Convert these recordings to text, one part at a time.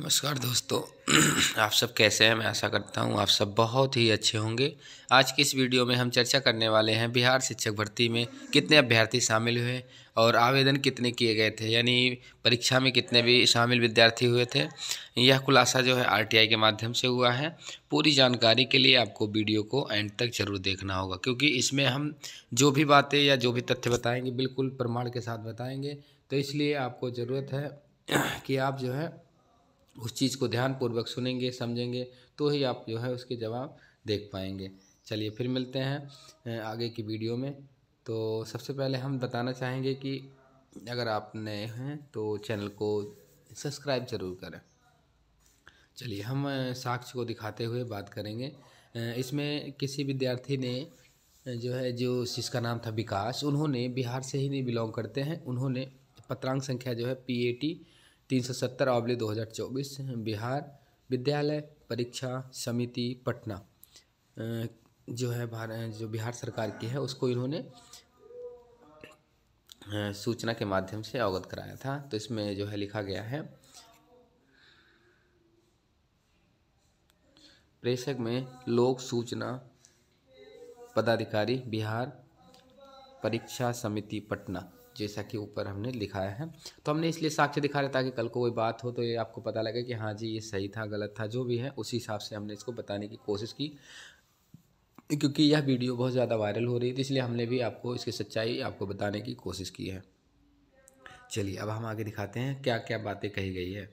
नमस्कार दोस्तों आप सब कैसे हैं मैं आशा करता हूं आप सब बहुत ही अच्छे होंगे आज की इस वीडियो में हम चर्चा करने वाले हैं बिहार शिक्षक भर्ती में कितने अभ्यर्थी शामिल हुए और आवेदन कितने किए गए थे यानी परीक्षा में कितने भी शामिल विद्यार्थी हुए थे यह खुलासा जो है आरटीआई के माध्यम से हुआ है पूरी जानकारी के लिए आपको वीडियो को एंड तक जरूर देखना होगा क्योंकि इसमें हम जो भी बातें या जो भी तथ्य बताएँगे बिल्कुल प्रमाण के साथ बताएँगे तो इसलिए आपको ज़रूरत है कि आप जो है उस चीज़ को ध्यानपूर्वक सुनेंगे समझेंगे तो ही आप जो है उसके जवाब देख पाएंगे चलिए फिर मिलते हैं आगे की वीडियो में तो सबसे पहले हम बताना चाहेंगे कि अगर आप नए हैं तो चैनल को सब्सक्राइब ज़रूर करें चलिए हम साक्ष्य को दिखाते हुए बात करेंगे इसमें किसी विद्यार्थी ने जो है जो जिसका नाम था विकास उन्होंने बिहार से ही नहीं बिलोंग करते हैं उन्होंने पत्रांक संख्या जो है पी ए टी तीन सौ सत्तर अवली दो हज़ार चौबीस बिहार विद्यालय परीक्षा समिति पटना जो है जो बिहार सरकार की है उसको इन्होंने सूचना के माध्यम से अवगत कराया था तो इसमें जो है लिखा गया है प्रेषक में लोक सूचना पदाधिकारी बिहार परीक्षा समिति पटना जैसा कि ऊपर हमने लिखाया है तो हमने इसलिए साक्ष्य दिखा रहे ताकि कल को कोई बात हो तो ये आपको पता लगे कि हाँ जी ये सही था गलत था जो भी है उसी हिसाब से हमने इसको बताने की कोशिश की क्योंकि यह वीडियो बहुत ज़्यादा वायरल हो रही थी इसलिए हमने भी आपको इसकी सच्चाई आपको बताने की कोशिश की है चलिए अब हम आगे दिखाते हैं क्या क्या बातें कही गई है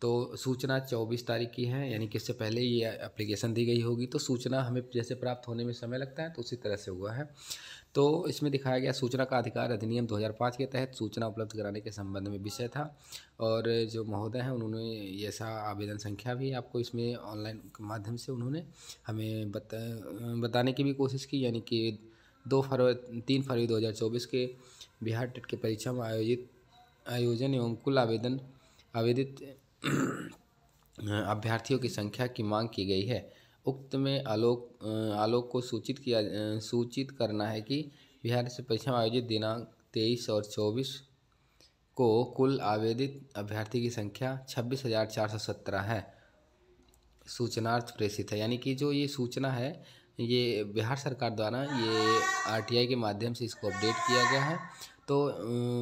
तो सूचना चौबीस तारीख की है यानी कि इससे पहले ये एप्लीकेशन दी गई होगी तो सूचना हमें जैसे प्राप्त होने में समय लगता है तो उसी तरह से हुआ है तो इसमें दिखाया गया सूचना का अधिकार अधिनियम 2005 के तहत सूचना उपलब्ध कराने के संबंध में विषय था और जो महोदय हैं उन्होंने ऐसा आवेदन संख्या भी आपको इसमें ऑनलाइन के माध्यम से उन्होंने हमें बता बताने की भी कोशिश की यानी कि दो फरवरी तीन फरवरी 2024 के बिहार टेट के परीक्षा में आयोजित आयोजन एवं कुल आवेदन आवेदित अभ्यर्थियों की संख्या की मांग की गई है उक्त में आलोक आलोक को सूचित किया सूचित करना है कि बिहार से परीक्षा आयोजित दिनांक तेईस और चौबीस को कुल आवेदित अभ्यर्थी की संख्या छब्बीस हज़ार चार सौ सत्रह है सूचनार्थ प्रेषित है यानी कि जो ये सूचना है ये बिहार सरकार द्वारा ये आरटीआई के माध्यम से इसको अपडेट किया गया है तो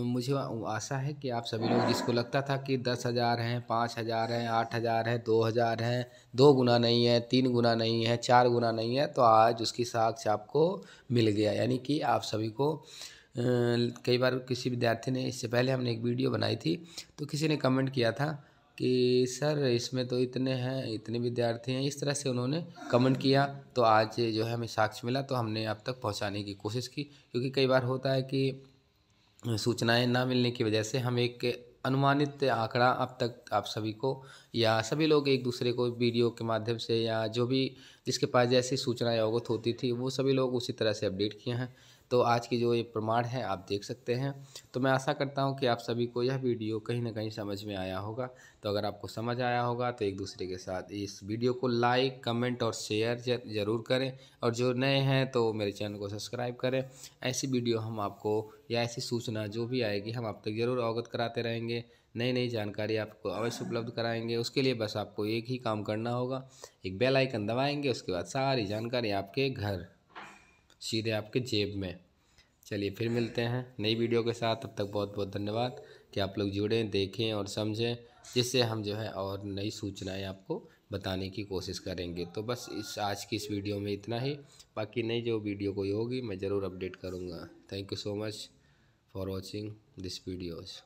मुझे आशा है कि आप सभी लोग जिसको लगता था कि दस हज़ार हैं पाँच हज़ार हैं आठ हज़ार हैं दो हज़ार हैं दो गुना नहीं है तीन गुना नहीं है चार गुना नहीं है तो आज उसकी साक्ष आपको मिल गया यानी कि आप सभी को कई बार किसी विद्यार्थी ने इससे पहले हमने एक वीडियो बनाई थी तो किसी ने कमेंट किया था कि सर इसमें तो इतने हैं इतने विद्यार्थी हैं इस तरह से उन्होंने कमेंट किया तो आज जो है हमें साक्ष्य मिला तो हमने अब तक पहुंचाने की कोशिश की क्योंकि कई बार होता है कि सूचनाएं ना मिलने की वजह से हम एक अनुमानित आंकड़ा अब तक आप सभी को या सभी लोग एक दूसरे को वीडियो के माध्यम से या जो भी जिसके पास जैसी सूचनाएं अवगत होती थी वो सभी लोग उसी तरह से अपडेट किए हैं तो आज की जो ये प्रमाण है आप देख सकते हैं तो मैं आशा करता हूँ कि आप सभी को यह वीडियो कहीं ना कहीं समझ में आया होगा तो अगर आपको समझ आया होगा तो एक दूसरे के साथ इस वीडियो को लाइक कमेंट और शेयर ज़रूर करें और जो नए हैं तो मेरे चैनल को सब्सक्राइब करें ऐसी वीडियो हम आपको या ऐसी सूचना जो भी आएगी हम आप तक ज़रूर अवगत कराते रहेंगे नई नई जानकारी आपको अवश्य उपलब्ध कराएंगे उसके लिए बस आपको एक ही काम करना होगा एक बेल आइकन दबाएंगे उसके बाद सारी जानकारी आपके घर सीधे आपके जेब में चलिए फिर मिलते हैं नई वीडियो के साथ तब तक बहुत बहुत धन्यवाद कि आप लोग जुड़ें देखें और समझें जिससे हम जो है और नई सूचनाएं आपको बताने की कोशिश करेंगे तो बस इस आज की इस वीडियो में इतना ही बाकी नई जो वीडियो कोई होगी मैं ज़रूर अपडेट करूँगा thank you so much for watching this videos